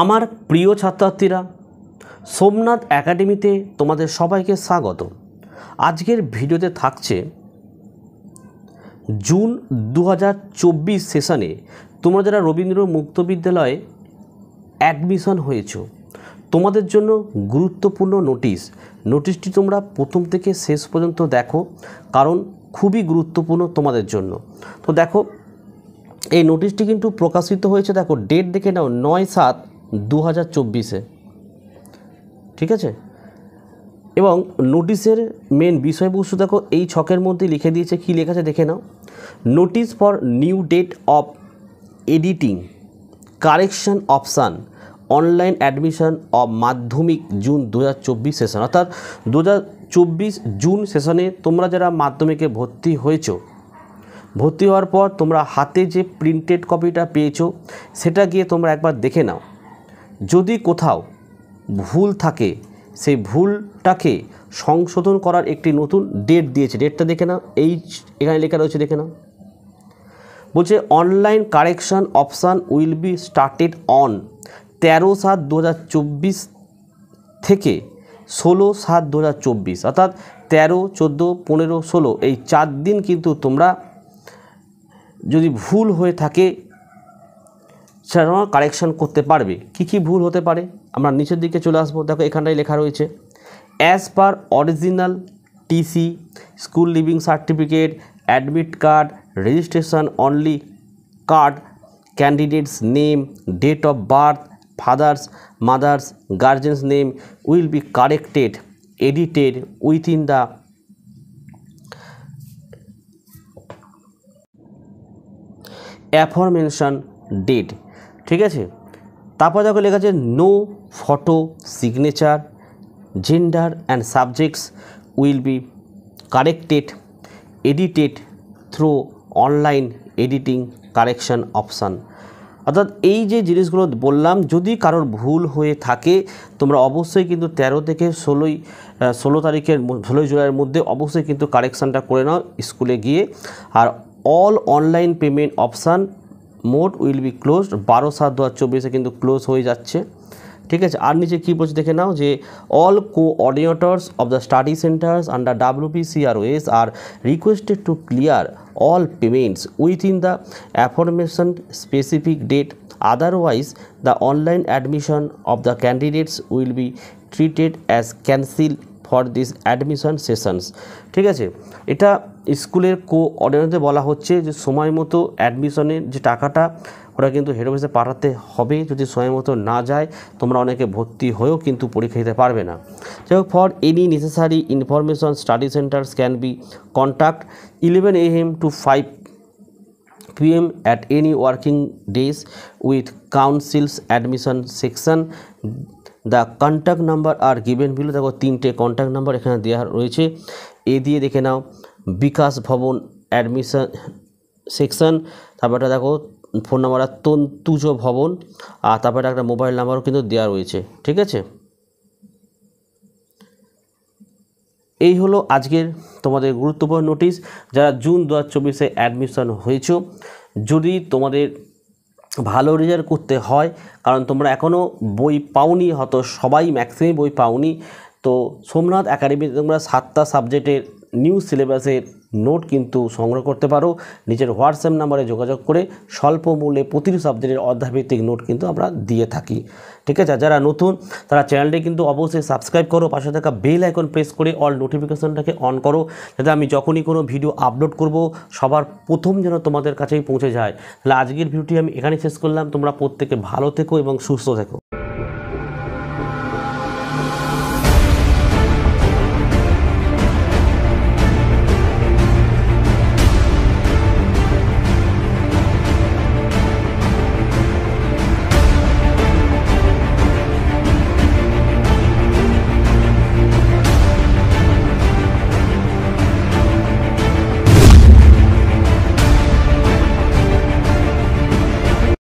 আমার প্রিয় ছাত্রছাত্রীরা সোমনাথ একাডেমিতে তোমাদের সবাইকে স্বাগত আজকের ভিডিওতে থাকছে জুন দু সেশনে তোমরা যারা রবীন্দ্র মুক্ত বিদ্যালয়ে অ্যাডমিশন হয়েছ তোমাদের জন্য গুরুত্বপূর্ণ নোটিশ নোটিশটি তোমরা প্রথম থেকে শেষ পর্যন্ত দেখো কারণ খুবই গুরুত্বপূর্ণ তোমাদের জন্য তো দেখো এই নোটিশটি কিন্তু প্রকাশিত হয়েছে দেখো ডেট দেখে নাও নয় সাত দু হাজার চব্বিশে ঠিক আছে এবং নোটিশের মেন বিষয়বস্তু দেখো এই ছকের মধ্যে লিখে দিয়েছে কী লেখা আছে দেখে নাও notice for new date of editing correction option online admission of Madhyamik June দু সেশন অর্থাৎ দু জুন সেশনে তোমরা যারা মাধ্যমিকে ভর্তি হয়েছো ভর্তি হওয়ার পর তোমরা হাতে যে প্রিন্টেড কপিটা পেয়েছো সেটা গিয়ে তোমরা একবার দেখে নাও যদি কোথাও ভুল থাকে সেই ভুলটাকে সংশোধন করার একটি নতুন ডেট দিয়েছে ডেটটা দেখে না এই এখানে লেখা রয়েছে দেখে না বলছে online correction option will be started on তেরো সাত দু থেকে ষোলো সাত দু অর্থাৎ তেরো চোদ্দো পনেরো ষোলো এই চার দিন কিন্তু তোমরা যদি ভুল হয়ে থাকে সেটা কারেকশন করতে পারবে কি কি ভুল হতে পারে আমরা নিচের দিকে চলে আসবো দেখো এখানটায় লেখা রয়েছে as per original TC school leaving certificate admit card registration only card candidate's name date of birth father's mother's guardian's name will be corrected edited within the aforementioned date ঠিক আছে তারপর দেখো লেখা আছে no photo signature gender and subjects will be corrected edited through online editing correction option অর্থাৎ এই যে জিনিসগুলো বললাম যদি কারোর ভুল হয়ে থাকে তোমরা অবশ্যই কিন্তু ১৩ থেকে ষোলোই ষোলো তারিখের ষোলোই জুলাইয়ের মধ্যে অবশ্যই কিন্তু কারেকশানটা করে নাও স্কুলে গিয়ে আর অল অনলাইন পেমেন্ট অপশান মোট উইল বি ক্লোজড বারো সাত দু হাজার চব্বিশে কিন্তু ক্লোজ হয়ে যাচ্ছে ঠিক আছে আর নিচে কী বলছে দেখে নাও যে all coordinators of the study centres under WPCROS are requested to clear all payments within the aforementioned specific date otherwise the online admission of the candidates will be treated as cancel for this admission sessions ঠিক আছে এটা স্কুলের কো অর্ডিনেটে বলা হচ্ছে যে সময় মতো অ্যাডমিশনের যে টাকাটা ওরা কিন্তু হেড অফিসে পাঠাতে হবে যদি সময় মতো না যায় তোমরা অনেকে ভর্তি হয়েও কিন্তু পরীক্ষা দিতে পারবে না যাই হোক for any necessary information study centres can be contact eleven A M to five PM at any working days with council's admission section the contact number are given below দেখো তিনটে কন্ট্যাক্ট নাম্বার এখানে দেওয়া রয়েছে এ দিয়ে দেখে নাও বিকাশ ভবন admission section তারপরটা দেখো ফোন নাম্বার আর তন্তুজ ভবন আর তারপরে একটা মোবাইল নাম্বারও কিন্তু দেওয়া রয়েছে ঠিক আছে এই হলো আজকের তোমাদের গুরুত্বপূর্ণ নোটিশ যারা জুন দু হাজার চব্বিশে অ্যাডমিশন হয়েছ যদি তোমাদের ভালো রেজাল্ট করতে হয় কারণ তোমরা এখনও বই পাওনি হয়তো সবাই ম্যাক্সিমাম বই পাওনি তো সোমনাথ একাডেমিতে তোমরা সাতটা সাবজেক্টের নিউ সিলেবাসের নোট কিন্তু সংগ্রহ করতে পারো নিজের হোয়াটসঅ্যাপ নাম্বারে যোগাযোগ করে স্বল্প মূল্যে প্রতিটি সাবজেক্টের অধ্যাভিত্তিক নোট কিন্তু আমরা দিয়ে থাকি ঠিক আছে যারা নতুন তারা চ্যানেলটি কিন্তু অবশ্যই সাবস্ক্রাইব করো পাশে থাকা বেল আইকন প্রেস করে অল নোটিফিকেশনটাকে অন করো যাতে আমি যখনই কোনো ভিডিও আপলোড করব সবার প্রথম যেন তোমাদের কাছেই পৌঁছে যায় তাহলে আজকের ভিডিওটি আমি এখানে শেষ করলাম তোমরা প্রত্যেকে ভালো থেকো এবং সুস্থ থেকো